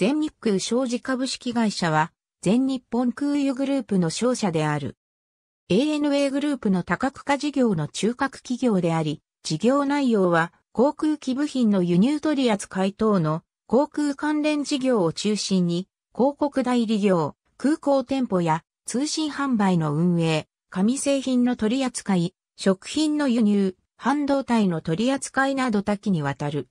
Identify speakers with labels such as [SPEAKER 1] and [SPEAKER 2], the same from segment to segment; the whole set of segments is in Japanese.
[SPEAKER 1] 全日空商事株式会社は、全日本空輸グループの商社である。ANA グループの多角化事業の中核企業であり、事業内容は、航空機部品の輸入取扱い等の航空関連事業を中心に、広告代理業、空港店舗や通信販売の運営、紙製品の取り扱い、食品の輸入、半導体の取り扱いなど多岐にわたる。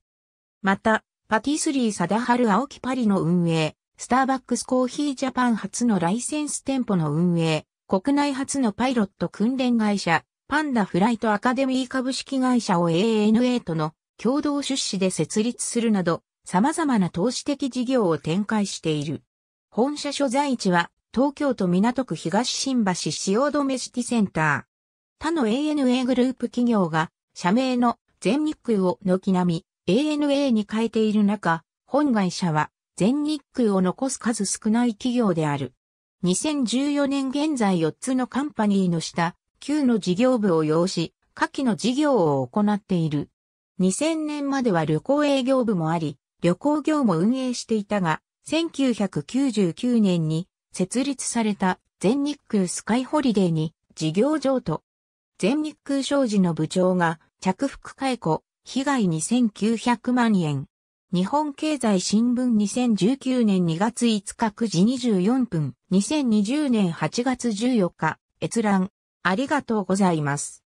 [SPEAKER 1] また、パティスリー貞治青木パリの運営、スターバックスコーヒージャパン初のライセンス店舗の運営、国内初のパイロット訓練会社、パンダフライトアカデミー株式会社を ANA との共同出資で設立するなど、様々な投資的事業を展開している。本社所在地は、東京都港区東新橋汐留シティセンター。他の ANA グループ企業が、社名の全日空を軒並み ANA に変えている中、本会社は全日空を残す数少ない企業である。2014年現在4つのカンパニーの下、9の事業部を要し、下記の事業を行っている。2000年までは旅行営業部もあり、旅行業も運営していたが、1999年に設立された全日空スカイホリデーに事業譲渡。全日空商事の部長が着服解雇、被害2900万円。日本経済新聞2019年2月5日9時24分、2020年8月14日、閲覧、ありがとうございます。